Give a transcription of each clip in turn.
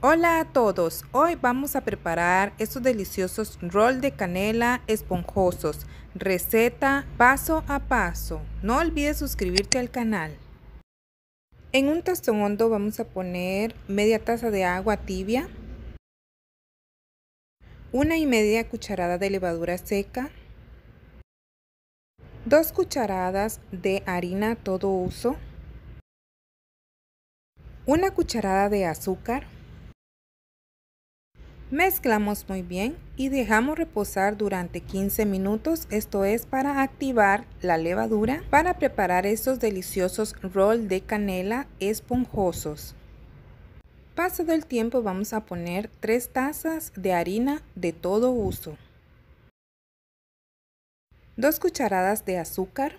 Hola a todos, hoy vamos a preparar estos deliciosos roll de canela esponjosos, receta paso a paso. No olvides suscribirte al canal. En un tazón hondo vamos a poner media taza de agua tibia, una y media cucharada de levadura seca, dos cucharadas de harina todo uso, una cucharada de azúcar, Mezclamos muy bien y dejamos reposar durante 15 minutos, esto es para activar la levadura para preparar esos deliciosos roll de canela esponjosos. Pasado el tiempo vamos a poner 3 tazas de harina de todo uso, 2 cucharadas de azúcar,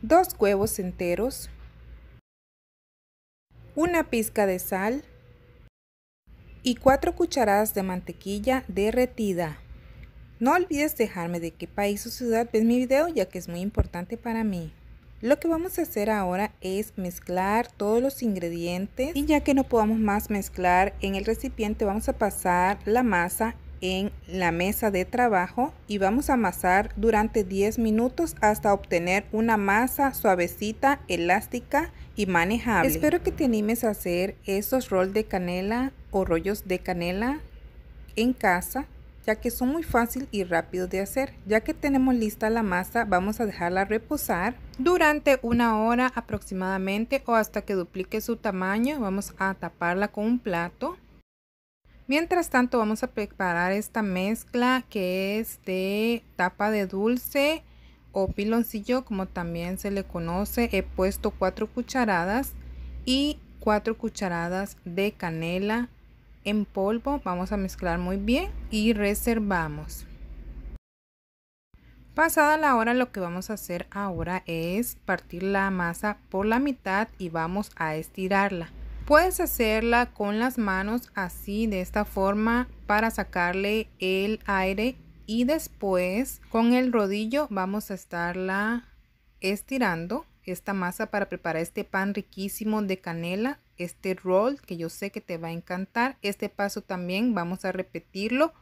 2 huevos enteros, una pizca de sal, y 4 cucharadas de mantequilla derretida. No olvides dejarme de qué país o ciudad ves mi video ya que es muy importante para mí. Lo que vamos a hacer ahora es mezclar todos los ingredientes y ya que no podamos más mezclar en el recipiente vamos a pasar la masa en la mesa de trabajo y vamos a amasar durante 10 minutos hasta obtener una masa suavecita, elástica y manejable. Espero que te animes a hacer esos rolls de canela o rollos de canela en casa ya que son muy fácil y rápido de hacer. Ya que tenemos lista la masa, vamos a dejarla reposar durante una hora aproximadamente o hasta que duplique su tamaño. Vamos a taparla con un plato. Mientras tanto vamos a preparar esta mezcla que es de tapa de dulce o piloncillo como también se le conoce. He puesto 4 cucharadas y 4 cucharadas de canela en polvo. Vamos a mezclar muy bien y reservamos. Pasada la hora lo que vamos a hacer ahora es partir la masa por la mitad y vamos a estirarla. Puedes hacerla con las manos así de esta forma para sacarle el aire y después con el rodillo vamos a estarla estirando esta masa para preparar este pan riquísimo de canela, este roll que yo sé que te va a encantar. Este paso también vamos a repetirlo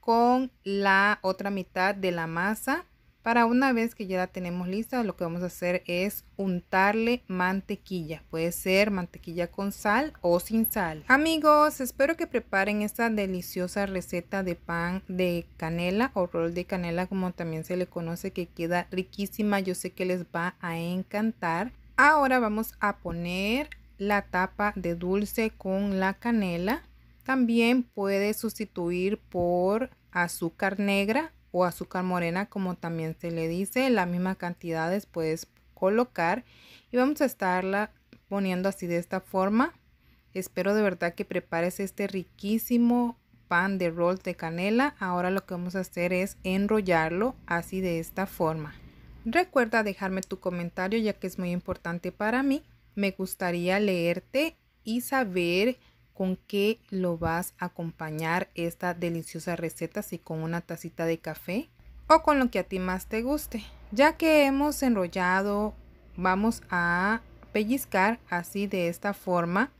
con la otra mitad de la masa para una vez que ya la tenemos lista, lo que vamos a hacer es untarle mantequilla. Puede ser mantequilla con sal o sin sal. Amigos, espero que preparen esta deliciosa receta de pan de canela o rol de canela como también se le conoce que queda riquísima. Yo sé que les va a encantar. Ahora vamos a poner la tapa de dulce con la canela. También puede sustituir por azúcar negra o azúcar morena como también se le dice, la misma cantidad después colocar y vamos a estarla poniendo así de esta forma. Espero de verdad que prepares este riquísimo pan de roll de canela. Ahora lo que vamos a hacer es enrollarlo así de esta forma. Recuerda dejarme tu comentario ya que es muy importante para mí. Me gustaría leerte y saber con qué lo vas a acompañar esta deliciosa receta, si con una tacita de café o con lo que a ti más te guste. Ya que hemos enrollado, vamos a pellizcar así de esta forma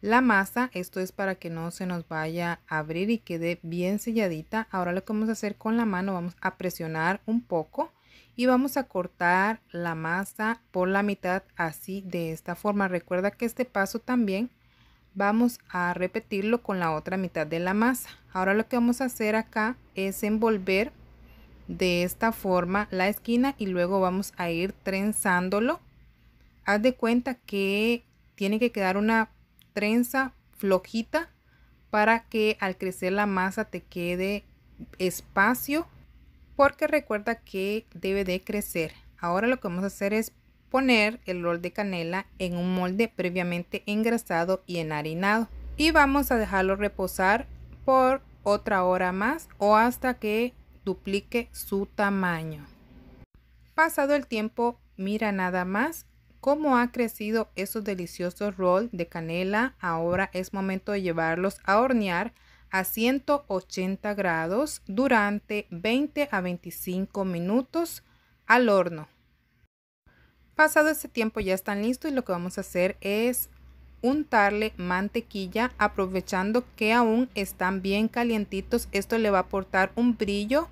la masa, esto es para que no se nos vaya a abrir y quede bien selladita. Ahora lo que vamos a hacer con la mano, vamos a presionar un poco y vamos a cortar la masa por la mitad así de esta forma. Recuerda que este paso también vamos a repetirlo con la otra mitad de la masa. Ahora lo que vamos a hacer acá es envolver de esta forma la esquina y luego vamos a ir trenzándolo. Haz de cuenta que tiene que quedar una trenza flojita para que al crecer la masa te quede espacio porque recuerda que debe de crecer. Ahora lo que vamos a hacer es poner el rol de canela en un molde previamente engrasado y enharinado y vamos a dejarlo reposar por otra hora más o hasta que duplique su tamaño. Pasado el tiempo, mira nada más cómo ha crecido esos deliciosos roll de canela. Ahora es momento de llevarlos a hornear a 180 grados durante 20 a 25 minutos al horno. Pasado ese tiempo ya están listos y lo que vamos a hacer es untarle mantequilla aprovechando que aún están bien calientitos. Esto le va a aportar un brillo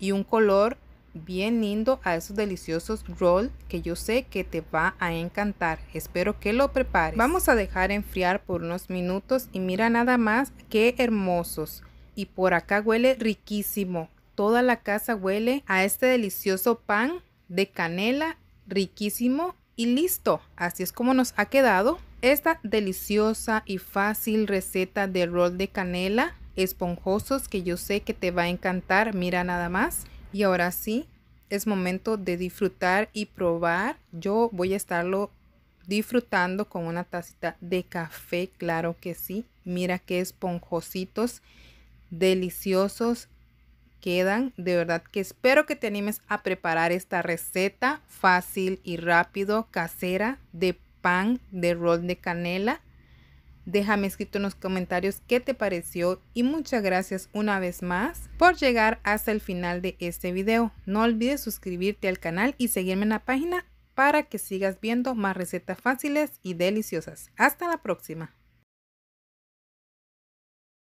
y un color bien lindo a esos deliciosos roll que yo sé que te va a encantar. Espero que lo prepares. Vamos a dejar enfriar por unos minutos y mira nada más qué hermosos. Y por acá huele riquísimo. Toda la casa huele a este delicioso pan de canela riquísimo y listo. Así es como nos ha quedado esta deliciosa y fácil receta de rol de canela esponjosos que yo sé que te va a encantar. Mira nada más. Y ahora sí, es momento de disfrutar y probar. Yo voy a estarlo disfrutando con una tacita de café, claro que sí. Mira qué esponjositos, deliciosos quedan. De verdad que espero que te animes a preparar esta receta fácil y rápido, casera, de pan de rol de canela. Déjame escrito en los comentarios qué te pareció y muchas gracias una vez más por llegar hasta el final de este vídeo No olvides suscribirte al canal y seguirme en la página para que sigas viendo más recetas fáciles y deliciosas. Hasta la próxima.